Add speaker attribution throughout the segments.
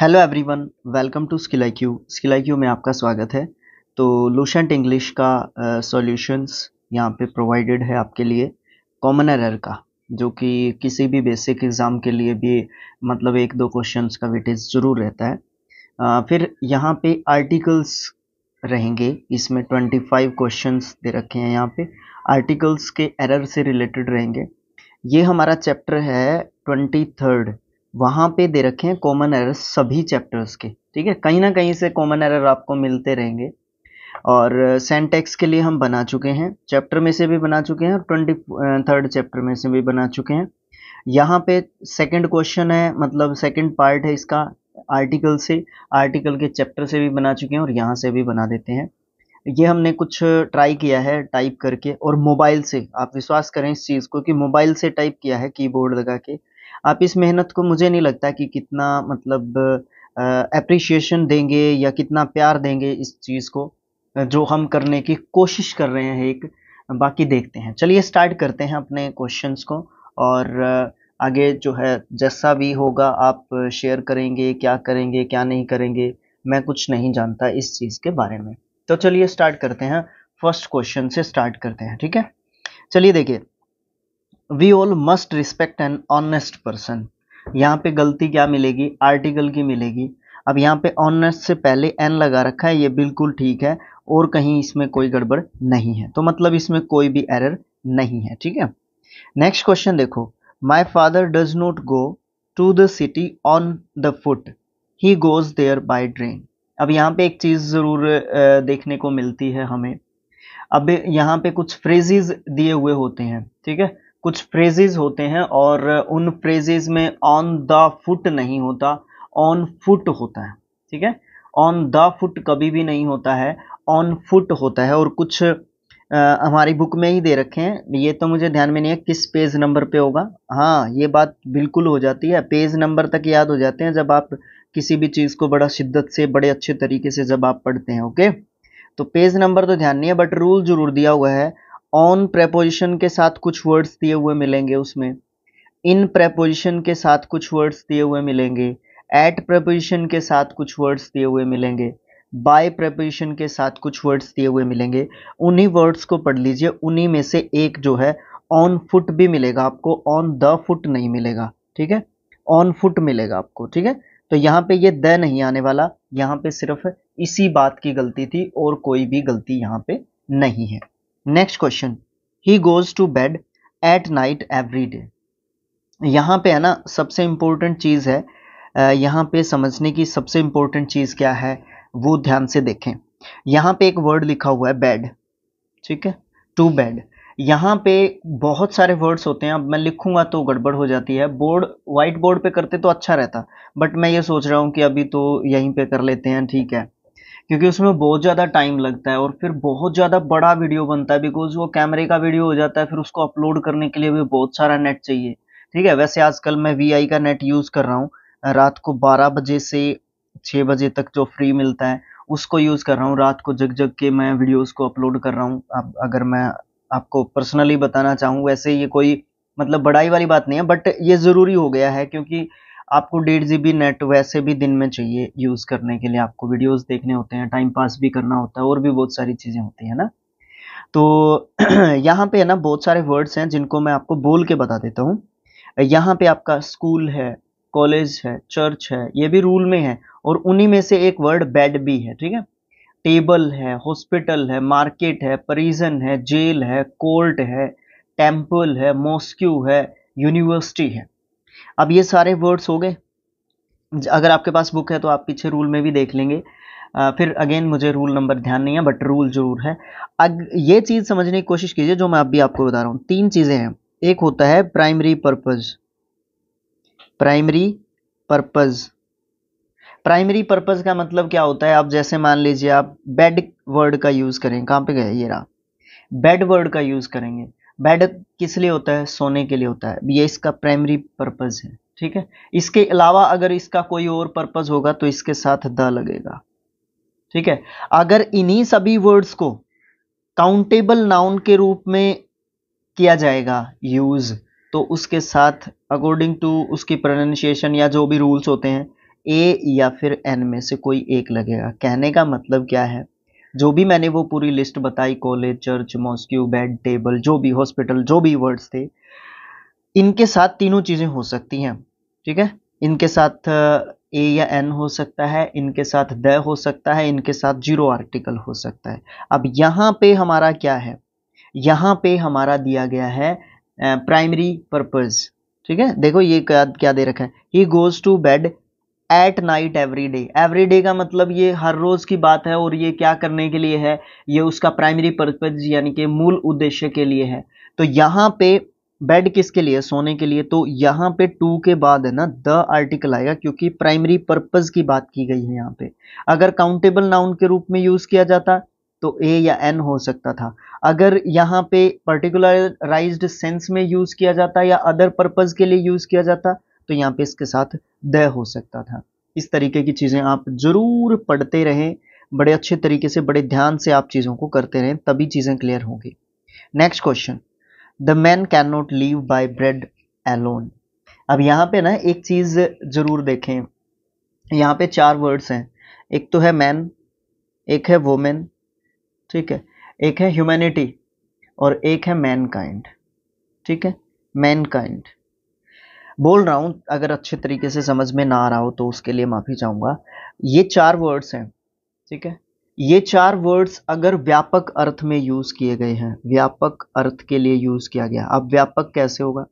Speaker 1: Hello everyone welcome to skill I Q skill I Q में आपका स्वागत है तो लूशेंट इंग्लिश का सॉल्यूशंस uh, यहाँ पे प्रोवाइडेड है आपके लिए कॉमन एरर का जो कि किसी भी बेसिक एग्ज़ाम के लिए भी मतलब एक दो क्वेश्चंस का वेटेज ज़रूर रहता है uh, फिर यहाँ पे आर्टिकल्स रहेंगे इसमें ट्वेंटी फाइव क्वेश्चन दे रखे हैं यहाँ पर आर्टिकल्स के एरर से रिलेटेड रहेंगे ये हमारा चैप्टर है ट्वेंटी थर्ड वहाँ पे दे रखे हैं कॉमन एरर सभी चैप्टर्स के ठीक है कहीं ना कहीं से कॉमन एरर आपको मिलते रहेंगे और सेंटेक्स के लिए हम बना चुके हैं चैप्टर में से भी बना चुके हैं और ट्वेंटी थर्ड चैप्टर में से भी बना चुके हैं यहाँ पे सेकंड क्वेश्चन है मतलब सेकंड पार्ट है इसका आर्टिकल से आर्टिकल के चैप्टर से भी बना चुके हैं और यहाँ से भी बना देते हैं ये हमने कुछ ट्राई किया है टाइप करके और मोबाइल से आप विश्वास करें इस चीज़ को कि मोबाइल से टाइप किया है कीबोर्ड लगा के आप इस मेहनत को मुझे नहीं लगता कि कितना मतलब अप्रिशिएशन देंगे या कितना प्यार देंगे इस चीज़ को जो हम करने की कोशिश कर रहे हैं एक बाकी देखते हैं चलिए स्टार्ट करते हैं अपने क्वेश्चंस को और आगे जो है जैसा भी होगा आप शेयर करेंगे क्या करेंगे क्या नहीं करेंगे मैं कुछ नहीं जानता इस चीज़ के बारे में तो चलिए स्टार्ट करते हैं फर्स्ट क्वेश्चन से स्टार्ट करते हैं ठीक है चलिए देखिए we all must respect an honest person यहाँ पे गलती क्या मिलेगी आर्टिकल की मिलेगी अब यहाँ पे ऑनेस्ट से पहले एन लगा रखा है ये बिल्कुल ठीक है और कहीं इसमें कोई गड़बड़ नहीं है तो मतलब इसमें कोई भी एरर नहीं है ठीक है नेक्स्ट क्वेश्चन देखो my father does not go to the city on the foot he goes there by train अब यहाँ पे एक चीज़ ज़रूर देखने को मिलती है हमें अब यहाँ पे कुछ फ्रेजेज दिए हुए होते हैं ठीक है कुछ फ्रेजेज होते हैं और उन फ्रेजेज में ऑन द फुट नहीं होता ऑन फुट होता है ठीक है ऑन द फुट कभी भी नहीं होता है ऑन फुट होता है और कुछ आ, हमारी बुक में ही दे रखे हैं ये तो मुझे ध्यान में नहीं है किस पेज नंबर पे होगा हाँ ये बात बिल्कुल हो जाती है पेज नंबर तक याद हो जाते हैं जब आप किसी भी चीज़ को बड़ा शिद्दत से बड़े अच्छे तरीके से जब आप पढ़ते हैं ओके तो पेज नंबर तो ध्यान नहीं है बट रूल जरूर दिया हुआ है ऑन प्रेपोजिशन के साथ कुछ वर्ड्स दिए हुए मिलेंगे उसमें इन प्रेपोजिशन के साथ कुछ वर्ड्स दिए हुए मिलेंगे एट प्रेपोजिशन के साथ कुछ वर्ड्स दिए हुए मिलेंगे बाय प्रेपोजिशन के साथ कुछ वर्ड्स दिए हुए मिलेंगे उन्हीं वर्ड्स को पढ़ लीजिए उन्हीं में से एक जो है ऑन फुट भी मिलेगा आपको ऑन द फुट नहीं मिलेगा ठीक है ऑन फुट मिलेगा आपको ठीक है तो यहाँ पे ये द नहीं आने वाला यहाँ पे सिर्फ इसी बात की गलती थी और कोई भी गलती यहाँ पे नहीं है next question he goes to bed at night every day यहाँ पे है ना सबसे इम्पोर्टेंट चीज़ है यहाँ पे समझने की सबसे इम्पोर्टेंट चीज़ क्या है वो ध्यान से देखें यहाँ पे एक वर्ड लिखा हुआ है बेड ठीक है टू बेड यहाँ पे बहुत सारे वर्ड्स होते हैं अब मैं लिखूंगा तो गड़बड़ हो जाती है बोर्ड वाइट बोर्ड पे करते तो अच्छा रहता बट मैं ये सोच रहा हूँ कि अभी तो यहीं पे कर लेते हैं ठीक है क्योंकि उसमें बहुत ज़्यादा टाइम लगता है और फिर बहुत ज़्यादा बड़ा वीडियो बनता है बिकॉज वो कैमरे का वीडियो हो जाता है फिर उसको अपलोड करने के लिए भी बहुत सारा नेट चाहिए ठीक है वैसे आजकल मैं वी का नेट यूज़ कर रहा हूँ रात को बारह बजे से छः बजे तक जो फ्री मिलता है उसको यूज़ कर रहा हूँ रात को जग जग के मैं वीडियोस को अपलोड कर रहा हूँ आप अगर मैं आपको पर्सनली बताना चाहूँ वैसे ये कोई मतलब बड़ाई वाली बात नहीं है बट ये ज़रूरी हो गया है क्योंकि आपको डेढ़ जी नेट वैसे भी दिन में चाहिए यूज़ करने के लिए आपको वीडियोस देखने होते हैं टाइम पास भी करना होता है और भी बहुत सारी चीज़ें होती है ना तो यहाँ पे है ना बहुत सारे वर्ड्स हैं जिनको मैं आपको बोल के बता देता हूँ यहाँ पे आपका स्कूल है कॉलेज है चर्च है ये भी रूल में है और उन्हीं में से एक वर्ड बेड भी है ठीक है टेबल है हॉस्पिटल है मार्केट है परिजन है जेल है कोर्ट है टेम्पल है मॉस्क्यू है यूनिवर्सिटी है अब ये सारे वर्ड्स हो गए अगर आपके पास बुक है तो आप पीछे रूल में भी देख लेंगे आ, फिर अगेन मुझे रूल नंबर ध्यान नहीं है बट रूल जरूर है अग ये चीज़ समझने की कोशिश कीजिए जो मैं अभी आपको बता रहा हूँ तीन चीज़ें हैं एक होता है primary purpose primary purpose primary purpose का मतलब क्या होता है आप जैसे मान लीजिए आप बेड वर्ड का यूज़ करें कहाँ पे गए ये रहा बेड वर्ड का यूज़ करेंगे बेड किस लिए होता है सोने के लिए होता है ये इसका प्राइमरी पर्पज़ है ठीक है इसके अलावा अगर इसका कोई और पर्पज़ होगा तो इसके साथ द लगेगा ठीक है अगर इन्हीं सभी वर्ड्स को काउंटेबल नाउन के रूप में किया जाएगा यूज़ तो उसके साथ अकॉर्डिंग टू उसकी प्रोनाउंसिएशन या जो भी रूल्स होते हैं ए या फिर एन में से कोई एक लगेगा कहने का मतलब क्या है जो भी मैंने वो पूरी लिस्ट बताई college church mosque bed table जो भी हॉस्पिटल जो भी वर्ड्स थे इनके साथ तीनों चीज़ें हो सकती हैं ठीक है इनके साथ ए या एन हो सकता है इनके साथ द हो सकता है इनके साथ जीरो आर्टिकल हो सकता है अब यहाँ पे हमारा क्या है यहाँ पे हमारा दिया गया है प्राइमरी पर्पज़ ठीक है देखो ये क्या क्या दे रखा है he goes to bed at night every day every day का मतलब ये हर रोज़ की बात है और ये क्या करने के लिए है ये उसका प्राइमरी पर्पज यानी कि मूल उद्देश्य के लिए है तो यहाँ पे बेड किसके लिए सोने के लिए तो यहाँ पे टू के बाद है ना द आर्टिकल आएगा क्योंकि प्राइमरी पर्पज़ की बात की गई है यहाँ पे अगर काउंटेबल नाउन के रूप में यूज़ किया जाता तो ए या एन हो सकता था अगर यहाँ पे पर्टिकुलराइज्ड सेंस में यूज़ किया जाता या अदर पर्पज़ के लिए यूज़ किया जाता तो यहाँ पे इसके साथ द हो सकता था इस तरीके की चीज़ें आप ज़रूर पढ़ते रहें बड़े अच्छे तरीके से बड़े ध्यान से आप चीज़ों को करते रहें तभी चीज़ें क्लियर होंगी next question the man can not live by bread alone अब यहाँ पे ना एक चीज़ ज़रूर देखें यहाँ पे चार वर्ड्स हैं एक तो है मैन एक है वोमेन ठीक है एक है ह्यूमैनिटी और एक है मैनकाइंड ठीक है मैनकाइंड बोल रहा हूँ अगर अच्छे तरीके से समझ में ना आ रहा हो तो उसके लिए माफ़ी चाहूंगा ये चार वर्ड्स हैं ठीक है ये चार वर्ड्स अगर व्यापक अर्थ में यूज़ किए गए हैं व्यापक अर्थ के लिए यूज़ किया गया अब व्यापक कैसे होगा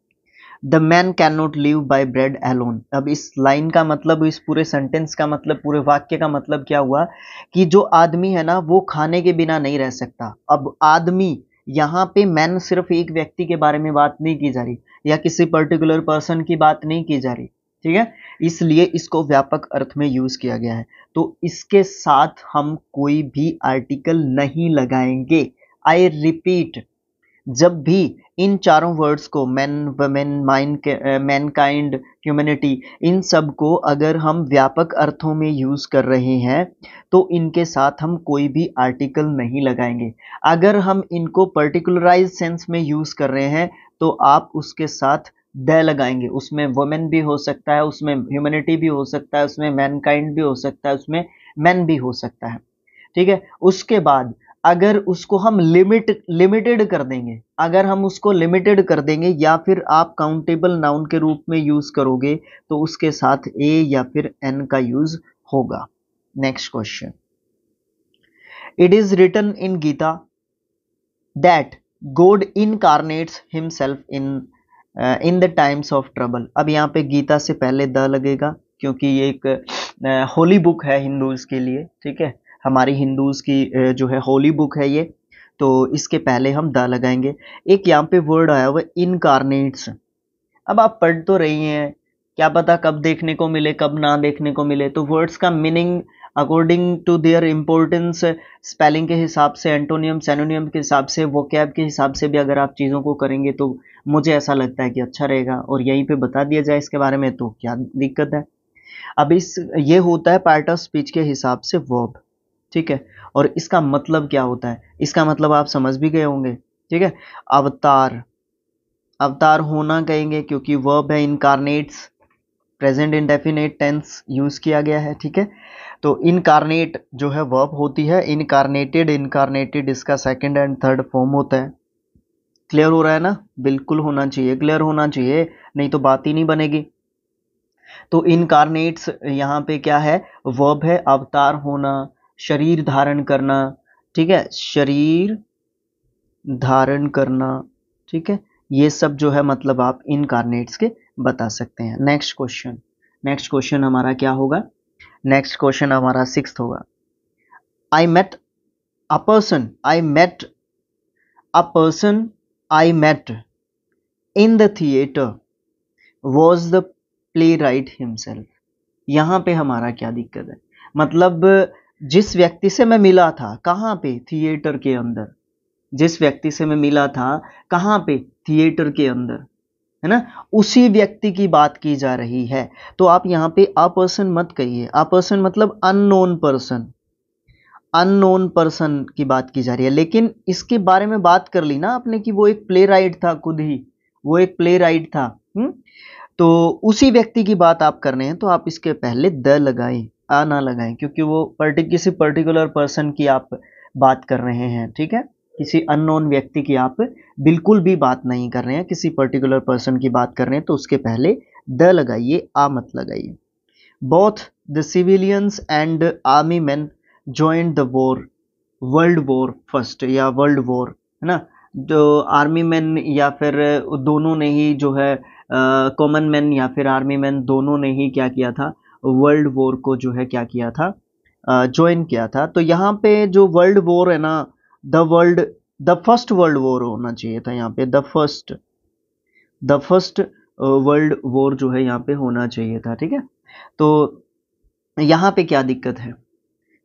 Speaker 1: the man can not live by bread alone अब इस लाइन का मतलब इस पूरे सेंटेंस का मतलब पूरे वाक्य का मतलब क्या हुआ कि जो आदमी है ना वो खाने के बिना नहीं रह सकता अब आदमी यहाँ पे मैन सिर्फ एक व्यक्ति के बारे में बात नहीं की जा रही या किसी पर्टिकुलर पर्सन की बात नहीं की जा रही ठीक है इसलिए इसको व्यापक अर्थ में यूज किया गया है तो इसके साथ हम कोई भी आर्टिकल नहीं लगाएंगे आई रिपीट जब भी इन चारों वर्ड्स को man women mankind humanity इन सब को अगर हम व्यापक अर्थों में यूज़ कर रहे हैं तो इनके साथ हम कोई भी आर्टिकल नहीं लगाएंगे अगर हम इनको पर्टिकुलराइज सेंस में यूज़ कर रहे हैं तो आप उसके साथ द लगाएंगे उसमें वुमेन भी हो सकता है उसमें ह्यूमनिटी भी हो सकता है उसमें मैनकाइंड भी हो सकता है उसमें मैन भी हो सकता है ठीक है उसके बाद अगर उसको हम लिमिट लिमिटेड कर देंगे अगर हम उसको लिमिटेड कर देंगे या फिर आप काउंटेबल नाउन के रूप में यूज़ करोगे तो उसके साथ ए या फिर एन का यूज़ होगा next question it is written in Gita that god incarnates himself in in the times of trouble अब यहाँ पे गीता से पहले द लगेगा क्योंकि ये एक होली uh, बुक है हिंदूज के लिए ठीक है हमारी हिंदूज़ की जो है होली बुक है ये तो इसके पहले हम द लगाएंगे एक यहाँ पे वर्ड आया हुआ इनकारनेट्स अब आप पढ़ तो रही हैं क्या पता कब देखने को मिले कब ना देखने को मिले तो वर्ड्स का meaning according to their importance spelling के हिसाब से एंटोनियम सेनोनियम के हिसाब से वो कैब के हिसाब से भी अगर आप चीज़ों को करेंगे तो मुझे ऐसा लगता है कि अच्छा रहेगा और यहीं पे बता दिया जाए इसके बारे में तो क्या दिक्कत है अब इस ये होता है पार्ट ऑफ स्पीच के हिसाब से वर्ब ठीक है और इसका मतलब क्या होता है इसका मतलब आप समझ भी गए होंगे ठीक है अवतार अवतार होना कहेंगे क्योंकि वर्ब है incarnates present definite tense use किया गया है ठीक है तो इनकारनेट जो है वर्ब होती है इनकारनेटेड इनकारनेटेड इसका सेकेंड एंड थर्ड फॉर्म होता है क्लियर हो रहा है ना बिल्कुल होना चाहिए क्लियर होना चाहिए नहीं तो बात ही नहीं बनेगी तो इनकारनेट्स यहाँ पे क्या है वर्ब है अवतार होना शरीर धारण करना ठीक है शरीर धारण करना ठीक है ये सब जो है मतलब आप इन कार्नेट्स के बता सकते हैं नेक्स्ट क्वेश्चन नेक्स्ट क्वेश्चन हमारा क्या होगा नेक्स्ट क्वेश्चन हमारा सिक्स होगा I met a person I met a person I met in the theatre was the playwright himself यहाँ पे हमारा क्या दिक्कत है मतलब जिस व्यक्ति से मैं मिला था कहाँ पे थिएटर के अंदर जिस व्यक्ति से मैं मिला था कहाँ पे थिएटर के अंदर है ना उसी व्यक्ति की बात की जा रही है तो आप यहाँ पे अ पर्सन मत कहिए अ पर्सन मतलब अननोन पर्सन अननोन पर्सन की बात की जा रही है लेकिन इसके बारे में बात कर ली ना आपने कि वो एक प्ले राइट था खुद ही वो एक प्ले राइट था हुँ? हम्म? तो उसी व्यक्ति की बात आप कर रहे हैं तो आप इसके पहले द लगाएं आ ना लगाएं क्योंकि वो पर्टिक किसी पर्टिकुलर पर्सन की आप बात कर रहे हैं ठीक है किसी अननोन व्यक्ति की आप बिल्कुल भी बात नहीं कर रहे हैं किसी पर्टिकुलर पर्सन की बात कर रहे हैं तो उसके पहले द लगाइए आ मत लगाइए both the civilians and army man join the war world war first या वर्ल्ड वॉर है ना जो आर्मी मैन या फिर दोनों ने ही जो है कॉमन मैन या फिर आर्मी मैन दोनों ने ही क्या किया था वर्ल्ड वॉर को जो है क्या किया था ज्वाइन किया था तो यहाँ पे जो वर्ल्ड वॉर है ना the world the first world war होना चाहिए था यहाँ पे the first the first world war जो है यहाँ पे होना चाहिए था ठीक है तो यहाँ पे क्या दिक्कत है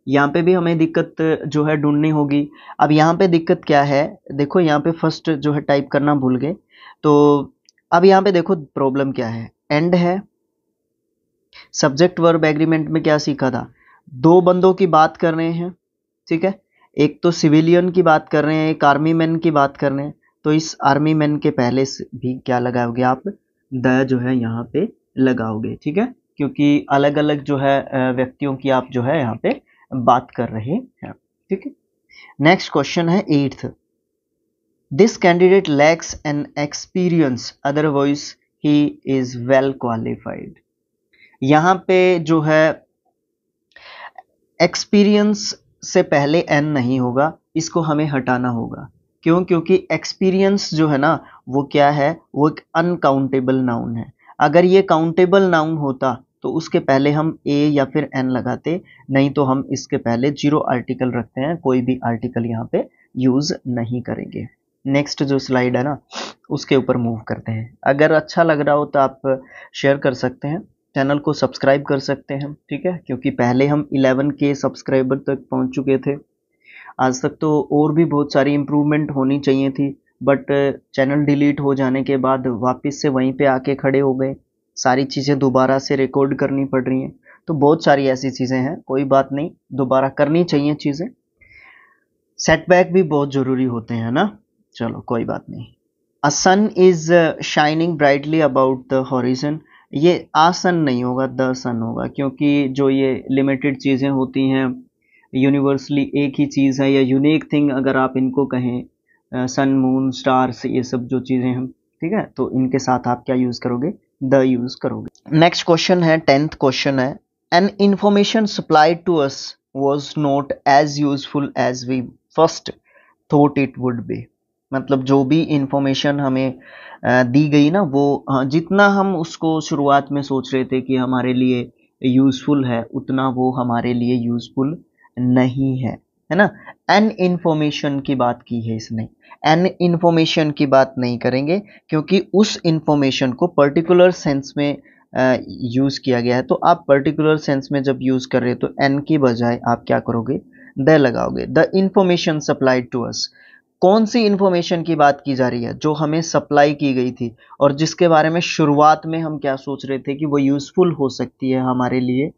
Speaker 1: यहाँ पे भी हमें दिक्कत जो है ढूंढनी होगी अब यहाँ पे दिक्कत क्या है देखो यहाँ पे फर्स्ट जो है टाइप करना भूल गए तो अब यहाँ पे देखो प्रॉब्लम क्या है एंड है सब्जेक्ट वर्ब एग्रीमेंट में क्या सीखा था दो बंदों की बात कर रहे हैं ठीक है एक तो सिविलियन की बात कर रहे हैं एक आर्मी मैन की बात कर रहे हैं तो इस आर्मी मैन के पहले भी क्या लगाओगे आप द जो है यहाँ पे लगाओगे ठीक है क्योंकि अलग अलग जो है व्यक्तियों की आप जो है यहाँ पे बात कर रहे हैं ठीक है नेक्स्ट क्वेश्चन है eighth this candidate lacks an experience otherwise he is well qualified यहाँ पे जो है एक्सपीरियंस से पहले एन नहीं होगा इसको हमें हटाना होगा क्यों क्योंकि एक्सपीरियंस जो है ना वो क्या है वो एक अनकाउंटेबल नाउन है अगर ये काउंटेबल नाउन होता तो उसके पहले हम ए या फिर एन लगाते नहीं तो हम इसके पहले जीरो आर्टिकल रखते हैं कोई भी आर्टिकल यहाँ पे यूज़ नहीं करेंगे नेक्स्ट जो स्लाइड है ना उसके ऊपर मूव करते हैं अगर अच्छा लग रहा हो तो आप शेयर कर सकते हैं चैनल को सब्सक्राइब कर सकते हैं ठीक है क्योंकि पहले हम 11 के सब्सक्राइबर तक पहुंच चुके थे आज तक तो और भी बहुत सारी इम्प्रूवमेंट होनी चाहिए थी बट चैनल डिलीट हो जाने के बाद वापस से वहीं पे आके खड़े हो गए सारी चीज़ें दोबारा से रिकॉर्ड करनी पड़ रही हैं तो बहुत सारी ऐसी चीज़ें हैं कोई बात नहीं दोबारा करनी चाहिए चीज़ें सेटबैक भी बहुत ज़रूरी होते हैं ना चलो कोई बात नहीं a sun is shining brightly about the horizon ये आसन नहीं होगा दर्शन होगा क्योंकि जो ये लिमिटेड चीज़ें होती हैं यूनिवर्सली एक ही चीज़ है या यूनिक थिंग अगर आप इनको कहें सन मून स्टार्स ये सब जो चीज़ें हैं ठीक है तो इनके साथ आप क्या यूज़ करोगे द यूज़ करोगे नेक्स्ट क्वेश्चन है टेंथ क्वेश्चन है an information supply to us was not as useful as we first thought it would be मतलब जो भी इन्फॉर्मेशन हमें दी गई ना वो जितना हम उसको शुरुआत में सोच रहे थे कि हमारे लिए यूज़फुल है उतना वो हमारे लिए यूज़फुल नहीं है है ना एन इन्फॉर्मेशन की बात की है इसने एन इन्फॉर्मेशन की बात नहीं करेंगे क्योंकि उस इन्फॉर्मेशन को पर्टिकुलर सेंस में यूज़ किया गया है तो आप पर्टिकुलर सेंस में जब यूज़ कर रहे हो तो एन की बजाय आप क्या करोगे द लगाओगे the information supplied to us कौन सी इन्फॉर्मेशन की बात की जा रही है जो हमें सप्लाई की गई थी और जिसके बारे में शुरुआत में हम क्या सोच रहे थे कि वो यूज़फुल हो सकती है हमारे लिए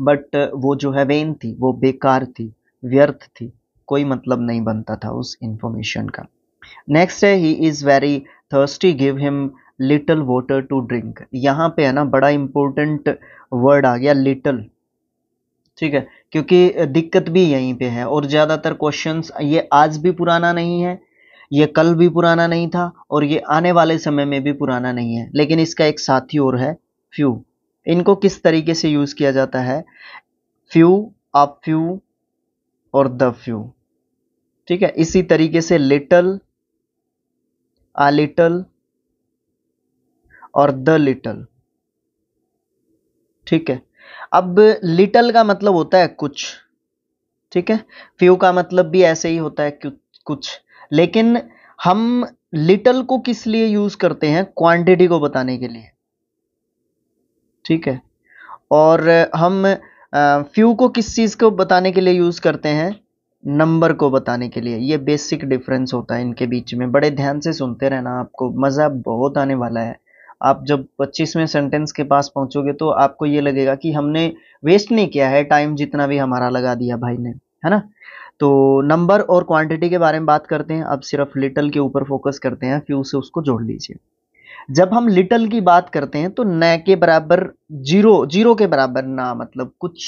Speaker 1: बट uh, वो जो है वेन थी वो बेकार थी व्यर्थ थी कोई मतलब नहीं बनता था उस इन्फॉर्मेशन का नेक्स्ट है he is very thirsty give him little water to drink यहाँ पे है ना बड़ा इम्पोर्टेंट वर्ड आ गया लिटल ठीक है क्योंकि दिक्कत भी यहीं पे है और ज़्यादातर क्वेश्चंस ये आज भी पुराना नहीं है ये कल भी पुराना नहीं था और ये आने वाले समय में भी पुराना नहीं है लेकिन इसका एक साथी और है फ्यू इनको किस तरीके से यूज़ किया जाता है फ्यू आप फ्यू और द फ्यू ठीक है इसी तरीके से लिटल आ लिटल और द लिटल ठीक है अब लिटल का मतलब होता है कुछ ठीक है फ्यू का मतलब भी ऐसे ही होता है कुछ लेकिन हम लिटल को किस लिए यूज करते हैं क्वांटिटी को बताने के लिए ठीक है और हम फ्यू को किस चीज़ को बताने के लिए यूज़ करते हैं नंबर को बताने के लिए ये बेसिक डिफरेंस होता है इनके बीच में बड़े ध्यान से सुनते रहना आपको मज़ा बहुत आने वाला है आप जब पच्चीसवें सेंटेंस के पास पहुंचोगे तो आपको ये लगेगा कि हमने वेस्ट नहीं किया है टाइम जितना भी हमारा लगा दिया भाई ने है ना तो नंबर और क्वांटिटी के बारे में बात करते हैं अब सिर्फ लिटल के ऊपर फोकस करते हैं फिर उसे उसको जोड़ लीजिए जब हम लिटल की बात करते हैं तो न के बराबर जीरो जीरो के बराबर ना मतलब कुछ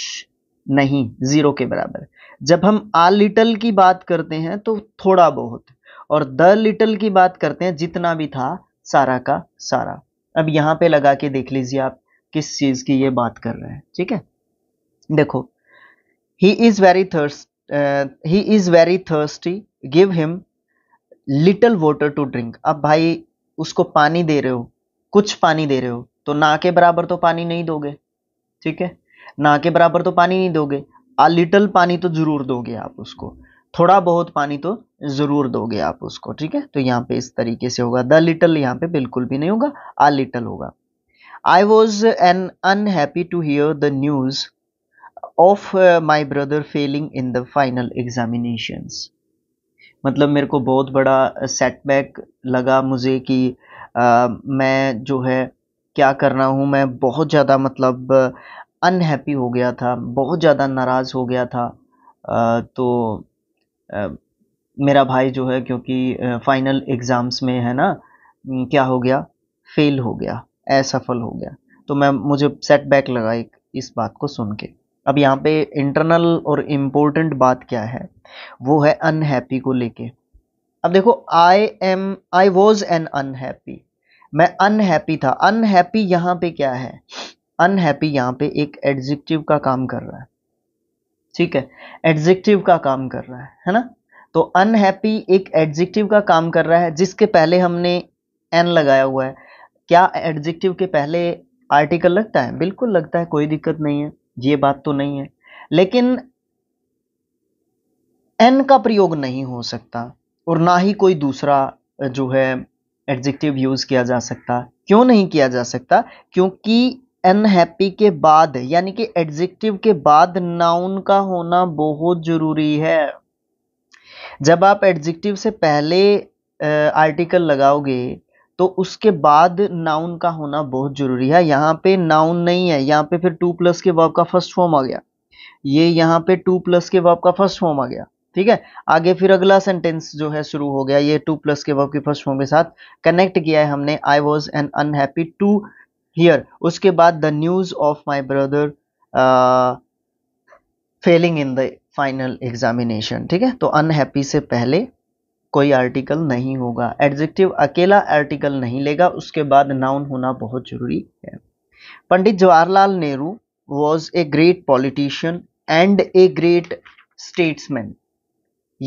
Speaker 1: नहीं जीरो के बराबर जब हम आ लिटल की बात करते हैं तो थोड़ा बहुत और द लिटल की बात करते हैं जितना भी था सारा का सारा अब यहाँ पे लगा के देख लीजिए आप किस चीज़ की ये बात कर रहे हैं ठीक है देखो he is very thirst he is very thirsty give him little water to drink अब भाई उसको पानी दे रहे हो कुछ पानी दे रहे हो तो ना के बराबर तो पानी नहीं दोगे ठीक है ना के बराबर तो पानी नहीं दोगे आ लिटल पानी तो ज़रूर दोगे आप उसको थोड़ा बहुत पानी तो ज़रूर दोगे आप उसको ठीक है तो यहाँ पे इस तरीके से होगा द लिटल यहाँ पे बिल्कुल भी नहीं होगा आ लिटल होगा I was an unhappy to hear the news of my brother failing in the final examination मतलब मेरे को बहुत बड़ा सेटबैक uh, लगा मुझे कि आ, uh, मैं जो है क्या कर रहा हूँ मैं बहुत ज़्यादा मतलब अनहैप्पी uh, हो गया था बहुत ज़्यादा नाराज़ हो गया था आ, तो आ, मेरा भाई जो है क्योंकि फाइनल एग्ज़ाम्स में है ना क्या हो गया फेल हो गया असफल हो गया तो मैं मुझे सेटबैक लगा एक इस बात को सुन के अब यहाँ पे इंटरनल और इम्पोर्टेंट बात क्या है वो है अनहैप्पी को लेके अब देखो I am I was an unhappy मैं अनहैप्पी था अनहैप्पी यहाँ पे क्या है अनहैप्पी यहाँ पे एक एडजेक्टिव का काम कर रहा है ठीक है एडजेक्टिव का काम कर रहा है है ना तो अनहैप्पी एक एडजेक्टिव का काम कर रहा है जिसके पहले हमने एन लगाया हुआ है क्या एडजेक्टिव के पहले आर्टिकल लगता है बिल्कुल लगता है कोई दिक्कत नहीं है ये बात तो नहीं है लेकिन एन का प्रयोग नहीं हो सकता और ना ही कोई दूसरा जो है एडजेक्टिव यूज़ किया जा सकता क्यों नहीं किया जा सकता क्योंकि अनहैप्पी के बाद यानी कि एडजेक्टिव के बाद नाउन का होना बहुत ज़रूरी है जब आप एडजेक्टिव से पहले आर्टिकल लगाओगे तो उसके बाद नाउन का होना बहुत ज़रूरी है यहाँ पे नाउन नहीं है यहाँ पे फिर टू प्लस के वर्ब का फर्स्ट फॉर्म आ गया ये यहाँ पे टू प्लस के वर्ब का फर्स्ट फॉर्म आ गया ठीक है आगे फिर अगला सेंटेंस जो है शुरू हो गया ये टू प्लस के वर्ब के फर्स्ट फॉर्म के साथ कनेक्ट किया है हमने I was an unhappy to hear उसके बाद the news of my brother failing in the final examination ठीक है तो अनहैप्पी से पहले कोई आर्टिकल नहीं होगा एडजेक्टिव अकेला आर्टिकल नहीं लेगा उसके बाद नाउन होना बहुत जरूरी है Pandit Jawaharlal Nehru was a great politician and a great statesman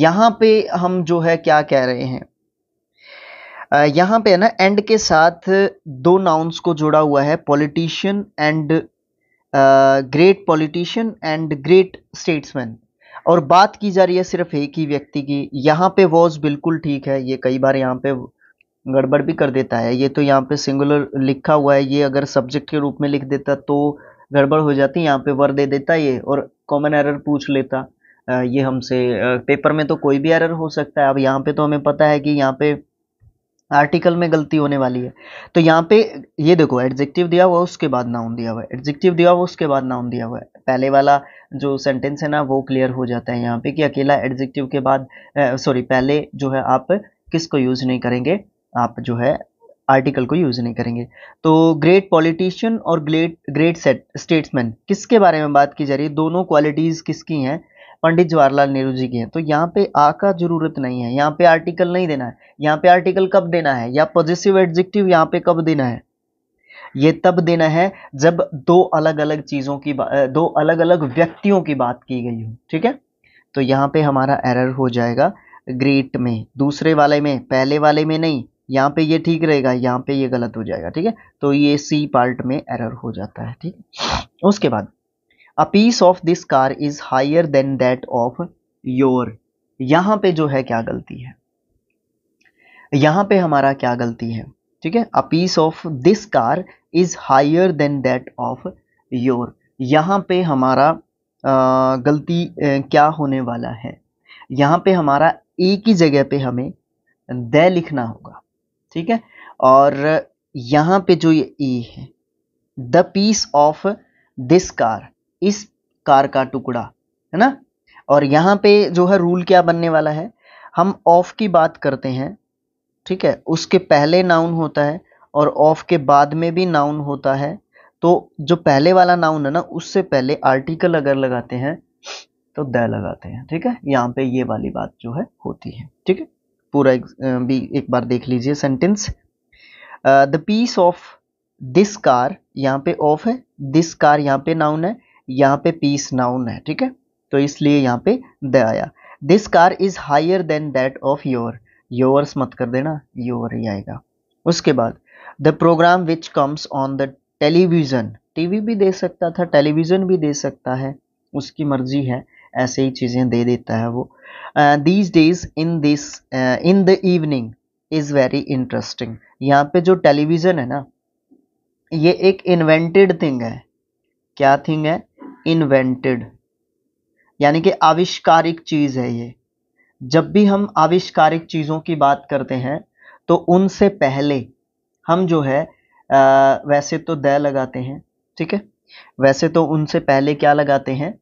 Speaker 1: यहाँ पे हम जो है क्या कह रहे हैं यहाँ पे है ना एंड के साथ दो नाउन्स को जोड़ा हुआ है politician and great politician and great statesman और बात की जा रही है सिर्फ एक ही व्यक्ति की यहाँ पे वॉज बिल्कुल ठीक है ये कई बार यहाँ पे गड़बड़ भी कर देता है ये तो यहाँ पे सिंगुलर लिखा हुआ है ये अगर सब्जेक्ट के रूप में लिख देता तो गड़बड़ हो जाती यहाँ पे वर दे देता ये और कॉमन एरर पूछ लेता ये हमसे पेपर में तो कोई भी एरर हो सकता है अब यहाँ पे तो हमें पता है कि यहाँ पे आर्टिकल में गलती होने वाली है तो यहाँ पे ये देखो एडजेक्टिव दिया हुआ उसके बाद नाउन दिया हुआ है एडजेक्टिव दिया हुआ उसके बाद नाउन दिया हुआ है पहले वाला जो सेंटेंस है ना वो क्लियर हो जाता है यहाँ पे कि अकेला एडजेक्टिव के बाद सॉरी पहले जो है आप किसको यूज़ नहीं करेंगे आप जो है आर्टिकल को यूज़ नहीं करेंगे तो ग्रेट पॉलिटिशियन और ग्रेट ग्रेट सेट स्टेट्समैन किसके बारे में बात की जा रही है दोनों क्वालिटीज़ किसकी हैं पंडित जवाहरलाल नेहरू जी की हैं तो यहाँ पे आ का जरूरत नहीं है यहाँ पे आर्टिकल नहीं देना है यहाँ पे आर्टिकल कब देना है या पॉजिटिव एडजेक्टिव यहाँ पे कब देना है ये तब दिन है जब दो अलग अलग चीज़ों की दो अलग अलग व्यक्तियों की बात की गई हो ठीक है तो यहाँ पे हमारा एरर हो जाएगा ग्रेट में दूसरे वाले में पहले वाले में नहीं यहाँ पे ये ठीक रहेगा यहाँ पे ये गलत हो जाएगा ठीक है तो ये सी पार्ट में एरर हो जाता है ठीक है उसके बाद a piece of this car is higher than that of your यहाँ पे जो है क्या गलती है यहाँ पे हमारा क्या गलती है ठीक है a piece of this car is higher than that of your यहाँ पे हमारा आ, गलती क्या होने वाला है यहाँ पे हमारा ए की जगह पे हमें द लिखना होगा ठीक है और यहाँ पे जो ये ई e है the piece of this car इस कार का टुकड़ा है ना और यहाँ पे जो है रूल क्या बनने वाला है हम ऑफ की बात करते हैं ठीक है उसके पहले नाउन होता है और ऑफ के बाद में भी नाउन होता है तो जो पहले वाला नाउन है ना उससे पहले आर्टिकल अगर लगाते हैं तो द लगाते हैं ठीक है यहाँ पे ये वाली बात जो है होती है ठीक है पूरा एक, भी एक बार देख लीजिए sentence the piece of this car यहाँ पे ऑफ है दिस कार यहाँ पे नाउन है यहाँ पे पीस नाउन है ठीक है तो इसलिए यहाँ पे द आया this car is higher than that of your yours मत कर देना योअर ही आएगा उसके बाद the programme which comes on the television TV भी दे सकता था टेलीविज़न भी दे सकता है उसकी मर्ज़ी है ऐसे ही चीज़ें दे देता है वो these days in this in the evening is very interesting यहाँ पे जो टेलीविज़न है ना ये एक इन्वेंटेड थिंग है क्या थिंग है इन्वेंटेड यानी कि आविष्कारिक चीज़ है ये जब भी हम आविष्कारिक चीज़ों की बात करते हैं तो उनसे पहले हम जो है आ, वैसे तो द लगाते हैं ठीक है वैसे तो उनसे पहले क्या लगाते हैं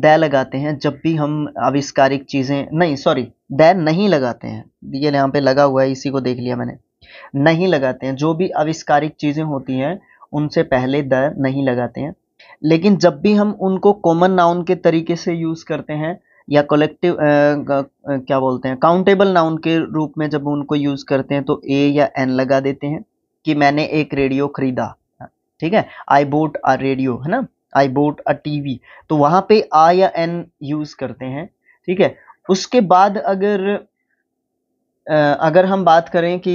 Speaker 1: द लगाते हैं जब भी हम आविष्कारिक चीज़ें नहीं सॉरी द नहीं लगाते हैं ये यहाँ पे लगा हुआ है इसी को देख लिया मैंने नहीं लगाते हैं जो भी आविष्कारिक चीज़ें होती हैं उनसे पहले द नहीं लगाते हैं लेकिन जब भी हम उनको कॉमन नाउन के तरीके से यूज़ करते हैं या कलेक्टिव क्या बोलते हैं काउंटेबल नाउन के रूप में जब उनको यूज़ करते हैं तो ए या एन लगा देते हैं कि मैंने एक रेडियो खरीदा ठीक है आई बोट अ रेडियो है ना आई बोट अ टीवी तो वहां पे आ या एन यूज करते हैं ठीक है उसके बाद अगर अगर हम बात करें कि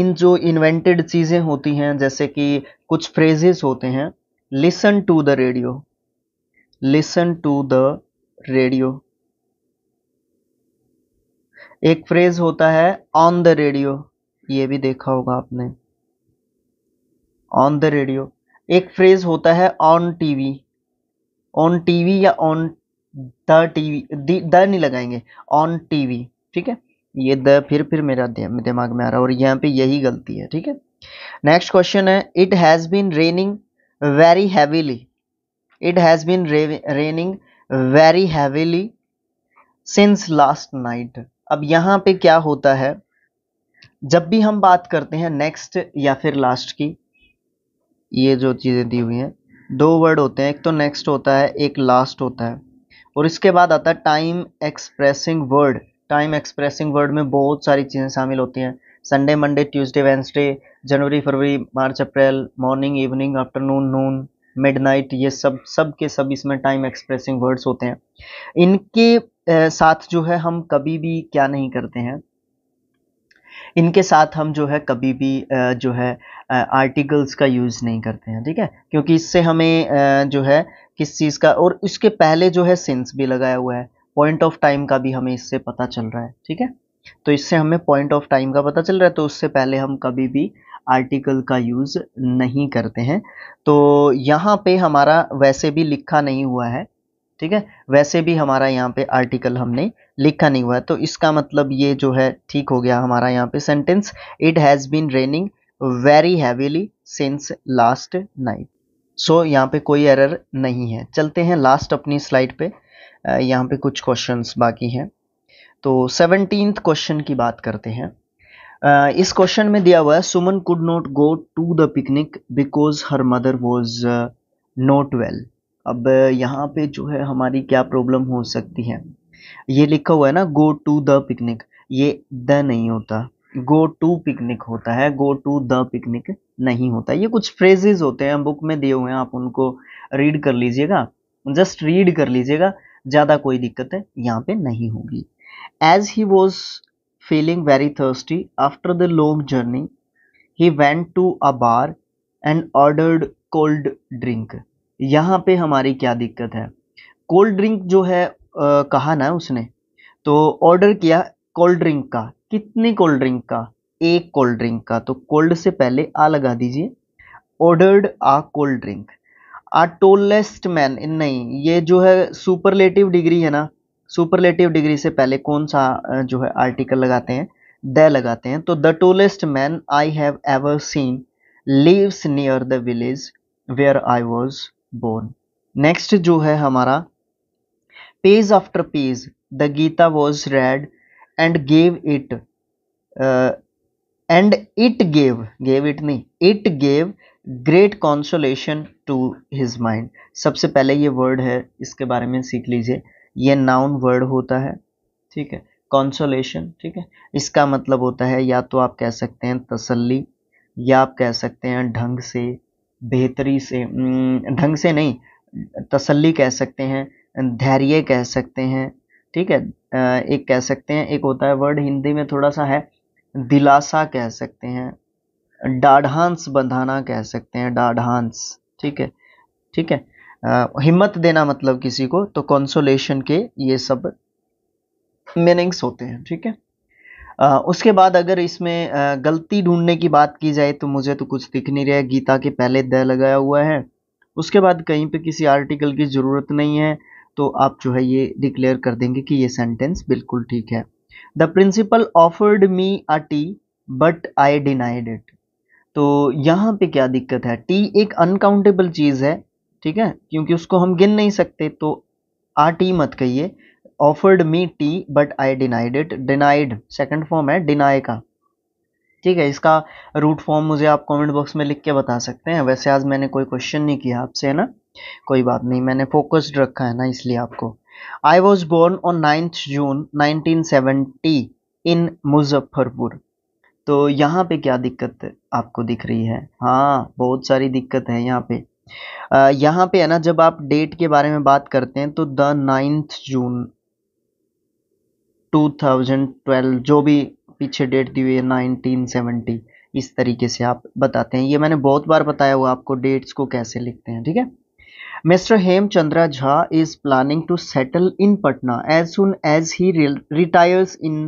Speaker 1: इन जो इन्वेंटेड चीज़ें होती हैं जैसे कि कुछ फ्रेजेस होते हैं listen to the radio listen to the radio एक फ्रेज होता है ऑन द रेडियो ये भी देखा होगा आपने ऑन द रेडियो एक फ्रेज होता है ऑन टीवी ऑन टीवी या ऑन द टीवी द नहीं लगाएंगे ऑन टीवी ठीक है ये द फिर फिर मेरा दिमाग में आ रहा है और यहाँ पे यही गलती है ठीक है नेक्स्ट क्वेश्चन है it has been raining very heavily it has been raining very heavily since last night अब यहाँ पे क्या होता है जब भी हम बात करते हैं नेक्स्ट या फिर लास्ट की ये जो चीज़ें दी हुई हैं दो वर्ड होते हैं एक तो नेक्स्ट होता है एक लास्ट होता है और इसके बाद आता है time expressing word time expressing word में बहुत सारी चीज़ें शामिल होती हैं Sunday Monday Tuesday Wednesday January February March April morning evening afternoon noon night ये सब सब के सब इसमें टाइम एक्सप्रेसिंग वर्ड्स होते हैं इनके साथ जो है हम कभी भी क्या नहीं करते हैं इनके साथ हम जो है कभी भी जो है आर्टिकल्स का यूज़ नहीं करते हैं ठीक है क्योंकि इससे हमें जो है किस चीज़ का और इसके पहले जो है सेंस भी लगाया हुआ है पॉइंट ऑफ टाइम का भी हमें इससे पता चल रहा है ठीक है तो इससे हमें पॉइंट ऑफ टाइम का पता चल रहा है तो उससे पहले हम कभी भी आर्टिकल का यूज़ नहीं करते हैं तो यहाँ पे हमारा वैसे भी लिखा नहीं हुआ है ठीक है वैसे भी हमारा यहाँ पे आर्टिकल हमने लिखा नहीं हुआ है तो इसका मतलब ये जो है ठीक हो गया हमारा यहाँ पे sentence it has been raining very heavily since last night so यहाँ पे कोई एरर नहीं है चलते हैं लास्ट अपनी स्लाइड पे यहाँ पे कुछ क्वेश्चंस बाकी हैं तो सेवनटीन क्वेश्चन की बात करते हैं Uh, इस क्वेश्चन में दिया हुआ है Suman could not go to the picnic because her mother was not well अब यहाँ पे जो है हमारी क्या प्रॉब्लम हो सकती है ये लिखा हुआ है ना गो टू द पिकनिक ये द नहीं होता गो टू पिकनिक होता है गो टू द पिकनिक नहीं होता ये कुछ फ्रेजेज होते हैं बुक में दिए हुए हैं आप उनको रीड कर लीजिएगा जस्ट रीड कर लीजिएगा ज़्यादा कोई दिक्कत है यहाँ पे नहीं होगी as he was feeling very thirsty after the long journey he went to a bar and ordered cold drink यहाँ पे हमारी क्या दिक्कत है कोल्ड ड्रिंक जो है आ, कहा ना उसने तो ऑर्डर किया कोल्ड ड्रिंक का कितनी कोल्ड ड्रिंक का एक कोल्ड ड्रिंक का तो कोल्ड से पहले आ लगा दीजिए ordered a cold drink a tallest man नहीं ये जो है सुपरलेटिव डिग्री है ना सुपरलेटिव डिग्री से पहले कौन सा जो है आर्टिकल लगाते हैं द लगाते हैं तो the tallest man I have ever seen lives near the village where I was born next जो है हमारा page after page the Gita was read and gave it and it gave gave it नहीं it gave great consolation to his mind सबसे पहले ये word है इसके बारे में सीख लीजिए ये नाउन वर्ड होता है ठीक है कॉन्सोलेशन ठीक है इसका मतलब होता है या तो आप कह सकते हैं तसल्ली या आप कह सकते हैं ढंग से बेहतरी से ढंग से नहीं तसल्ली कह सकते हैं धैर्य कह सकते हैं ठीक है एक कह सकते हैं एक होता है वर्ड हिंदी में थोड़ा सा है दिलासा कह सकते हैं डाढ़ांस बंधाना कह सकते हैं डाढ़ांस ठीक है ठीक है हिम्मत देना मतलब किसी को तो कॉन्सोलेशन के ये सब मीनिंग्स होते हैं ठीक है उसके बाद अगर इसमें गलती ढूंढने की बात की जाए तो मुझे तो कुछ दिख नहीं रहा गीता के पहले द लगाया हुआ है उसके बाद कहीं पे किसी आर्टिकल की ज़रूरत नहीं है तो आप जो है ये डिक्लेयर कर देंगे कि ये सेंटेंस बिल्कुल ठीक है the principal offered me a tea but I denied it तो यहाँ पे क्या दिक्कत है टी एक अनकाउंटेबल चीज़ है ठीक है क्योंकि उसको हम गिन नहीं सकते तो आ टी मत कहिए offered me tea but I denied it denied second form है डिनाई का ठीक है इसका रूट फॉर्म मुझे आप कमेंट बॉक्स में लिख के बता सकते हैं वैसे आज मैंने कोई क्वेश्चन नहीं किया आपसे है ना कोई बात नहीं मैंने फोकस्ड रखा है ना इसलिए आपको I was born on ninth June 1970 in Muzaffarpur तो यहाँ पे क्या दिक्कत आपको दिख रही है हाँ बहुत सारी दिक्कत है यहाँ पे यहाँ पे है ना जब आप डेट के बारे में बात करते हैं तो द नाइन्थ जून 2012 जो भी पीछे डेट दी हुई है 1970 इस तरीके से आप बताते हैं ये मैंने बहुत बार बताया हुआ आपको डेट्स को कैसे लिखते हैं ठीक है mister Chandra Jha is planning to settle in Patna as soon as he retires in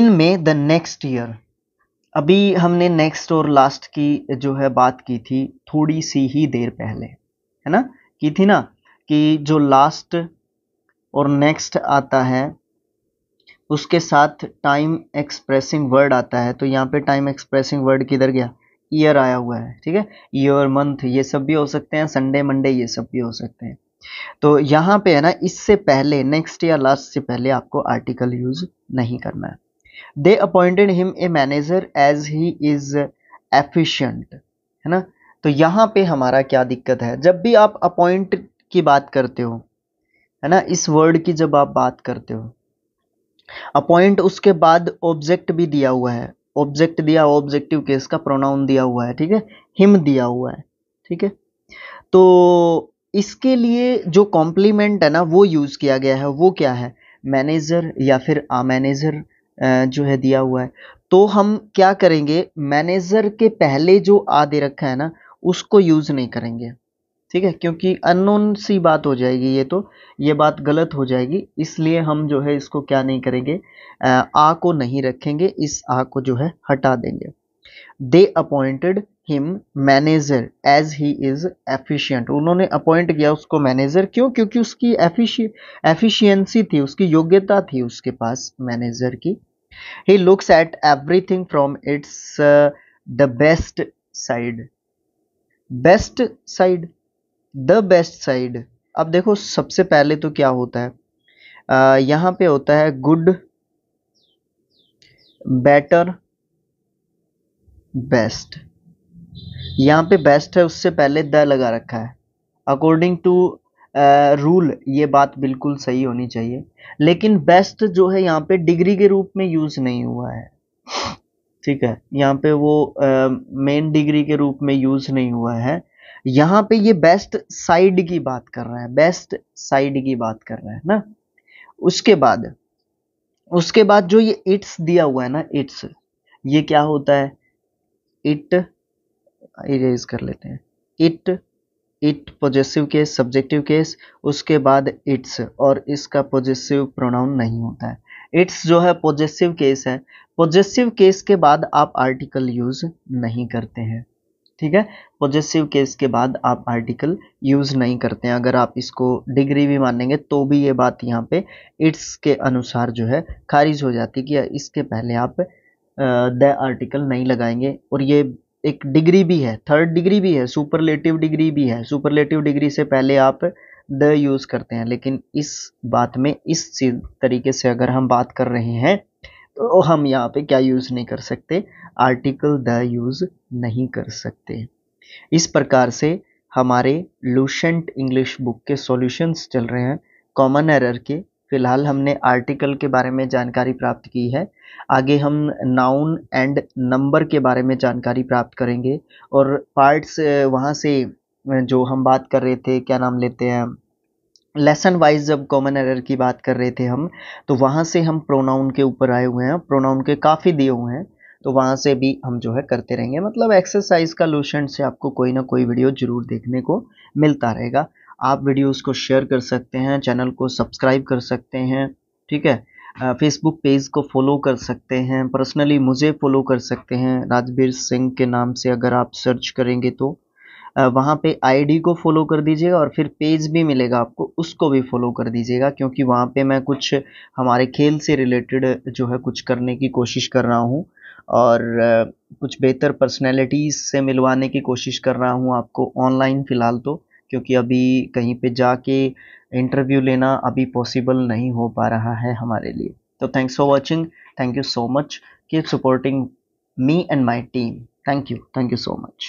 Speaker 1: in May the next year अभी हमने नेक्स्ट और लास्ट की जो है बात की थी थोड़ी सी ही देर पहले है ना की थी ना कि जो लास्ट और नेक्स्ट आता है उसके साथ टाइम एक्सप्रेसिंग वर्ड आता है तो यहाँ पे टाइम एक्सप्रेसिंग वर्ड किधर गया ईयर आया हुआ है ठीक है ईयर मंथ ये सब भी हो सकते हैं संडे मंडे ये सब भी हो सकते हैं तो यहाँ पे है ना इससे पहले नेक्स्ट या लास्ट से पहले आपको आर्टिकल यूज नहीं करना है they appointed him a manager as he is efficient है ना तो यहाँ पे हमारा क्या दिक्कत है जब भी आप अपॉइंट की बात करते हो है ना इस वर्ड की जब आप बात करते हो अपॉइंट उसके बाद ऑब्जेक्ट भी दिया हुआ है ऑब्जेक्ट दिया ऑब्जेक्टिव केस का प्रोनाउन दिया हुआ है ठीक है हिम दिया हुआ है ठीक है तो इसके लिए जो कॉम्प्लीमेंट है ना वो यूज़ किया गया है वो क्या है मैनेजर या फिर आ मैनेजर जो है दिया हुआ है तो हम क्या करेंगे मैनेजर के पहले जो आ दे रखा है ना उसको यूज़ नहीं करेंगे ठीक है क्योंकि अननोन सी बात हो जाएगी ये तो ये बात गलत हो जाएगी इसलिए हम जो है इसको क्या नहीं करेंगे आ को नहीं रखेंगे इस आ को जो है हटा देंगे they appointed him manager as he is efficient उन्होंने अपॉइंट किया उसको मैनेजर क्यों क्योंकि उसकी एफिशियंसी थी उसकी योग्यता थी उसके पास मैनेजर की he looks at everything from its the best side best side the best side अब देखो सबसे पहले तो क्या होता है यहाँ पे होता है गुड बेटर बेस्ट यहाँ पे बेस्ट है उससे पहले द लगा रखा है अकॉर्डिंग टू रूल ये बात बिल्कुल सही होनी चाहिए लेकिन बेस्ट जो है यहाँ पे डिग्री के रूप में यूज़ नहीं हुआ है ठीक है यहाँ पे वो मेन uh, डिग्री के रूप में यूज़ नहीं हुआ है यहां पे ये बेस्ट साइड की बात कर रहा है बेस्ट साइड की बात कर रहा है ना उसके बाद उसके बाद जो ये इट्स दिया हुआ है ना इट्स ये क्या होता है इट इरेज कर लेते हैं it it positive case subjective case उसके बाद इट्स और इसका पॉजिटिव प्रोनाउन नहीं होता है इट्स जो है पॉजिटिव केस है पॉजिटिव केस के बाद आप आर्टिकल यूज नहीं करते हैं ठीक है पॉजिटिव केस के बाद आप आर्टिकल यूज़ नहीं करते हैं अगर आप इसको डिग्री भी मानेंगे तो भी ये बात यहाँ पे इट्स के अनुसार जो है खारिज हो जाती कि इसके पहले आप द आर्टिकल नहीं लगाएंगे और ये एक डिग्री भी है थर्ड डिग्री भी है सुपरलेटिव डिग्री भी है सुपरलेटिव डिग्री से पहले आप द यूज़ करते हैं लेकिन इस बात में इस तरीके से अगर हम बात कर रहे हैं तो हम यहाँ पे क्या यूज़ नहीं कर सकते आर्टिकल द यूज़ नहीं कर सकते इस प्रकार से हमारे लूशेंट इंग्लिश बुक के सॉल्यूशंस चल रहे हैं कॉमन एरर के फिलहाल हमने आर्टिकल के बारे में जानकारी प्राप्त की है आगे हम नाउन एंड नंबर के बारे में जानकारी प्राप्त करेंगे और पार्ट्स वहाँ से जो हम बात कर रहे थे क्या नाम लेते हैं लेसन वाइज जब कॉमन एरर की बात कर रहे थे हम तो वहाँ से हम प्रोनाउन के ऊपर आए हुए हैं प्रोनाउन के काफ़ी दिए हुए हैं तो वहाँ से भी हम जो है करते रहेंगे मतलब एक्सरसाइज का लोशन से आपको कोई ना कोई वीडियो जरूर देखने को मिलता रहेगा आप वीडियोस को शेयर कर सकते हैं चैनल को सब्सक्राइब कर सकते हैं ठीक है फेसबुक पेज को फॉलो कर सकते हैं पर्सनली मुझे फॉलो कर सकते हैं राजवीर सिंह के नाम से अगर आप सर्च करेंगे तो वहाँ पे आईडी को फॉलो कर दीजिएगा और फिर पेज भी मिलेगा आपको उसको भी फॉलो कर दीजिएगा क्योंकि वहाँ पे मैं कुछ हमारे खेल से रिलेटेड जो है कुछ करने की कोशिश कर रहा हूँ और कुछ बेहतर पर्सनैलिटीज़ से मिलवाने की कोशिश कर रहा हूँ आपको ऑनलाइन फ़िलहाल तो क्योंकि अभी कहीं पर जाके इंटरव्यू लेना अभी पॉसिबल नहीं हो पा रहा है हमारे लिए तो thanks for watching thank you so much keep supporting me and my team thank you thank you so much